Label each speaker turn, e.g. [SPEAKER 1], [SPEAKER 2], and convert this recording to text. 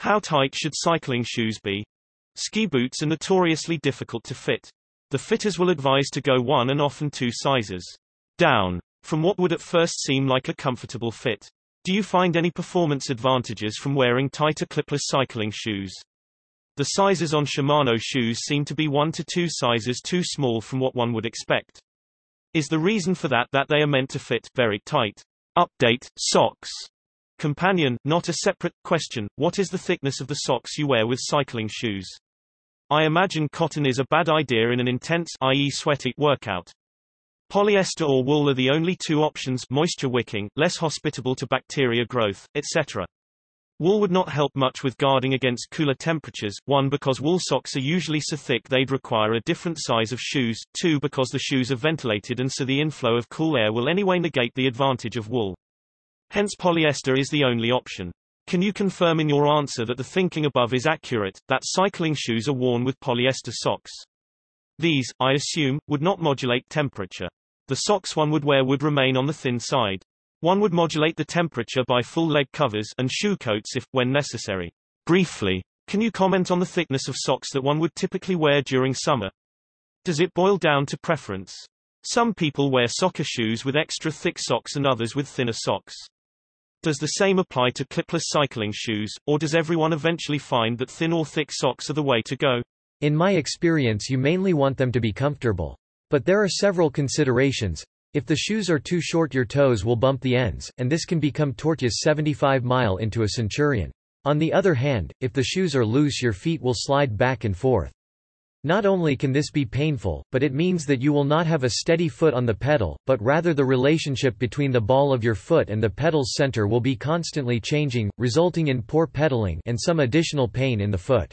[SPEAKER 1] How tight should cycling shoes be? Ski boots are notoriously difficult to fit. The fitters will advise to go one and often two sizes down from what would at first seem like a comfortable fit. Do you find any performance advantages from wearing tighter clipless cycling shoes? The sizes on Shimano shoes seem to be one to two sizes too small from what one would expect. Is the reason for that that they are meant to fit very tight update socks Companion, not a separate, question, what is the thickness of the socks you wear with cycling shoes? I imagine cotton is a bad idea in an intense i.e. sweaty workout. Polyester or wool are the only two options moisture wicking, less hospitable to bacteria growth, etc. Wool would not help much with guarding against cooler temperatures, one because wool socks are usually so thick they'd require a different size of shoes, two because the shoes are ventilated and so the inflow of cool air will anyway negate the advantage of wool. Hence polyester is the only option. Can you confirm in your answer that the thinking above is accurate, that cycling shoes are worn with polyester socks? These, I assume, would not modulate temperature. The socks one would wear would remain on the thin side. One would modulate the temperature by full leg covers and shoe coats if, when necessary. Briefly, can you comment on the thickness of socks that one would typically wear during summer? Does it boil down to preference? Some people wear soccer shoes with extra thick socks and others with thinner socks. Does the same apply to clipless cycling shoes, or does everyone eventually find that thin or thick socks are the way to go? In my experience you mainly want them
[SPEAKER 2] to be comfortable. But there are several considerations. If the shoes are too short your toes will bump the ends, and this can become tortuous 75 mile into a centurion. On the other hand, if the shoes are loose your feet will slide back and forth. Not only can this be painful, but it means that you will not have a steady foot on the pedal, but rather the relationship between the ball of your foot and the pedal's center will be constantly changing, resulting in poor pedaling and some additional pain in the foot.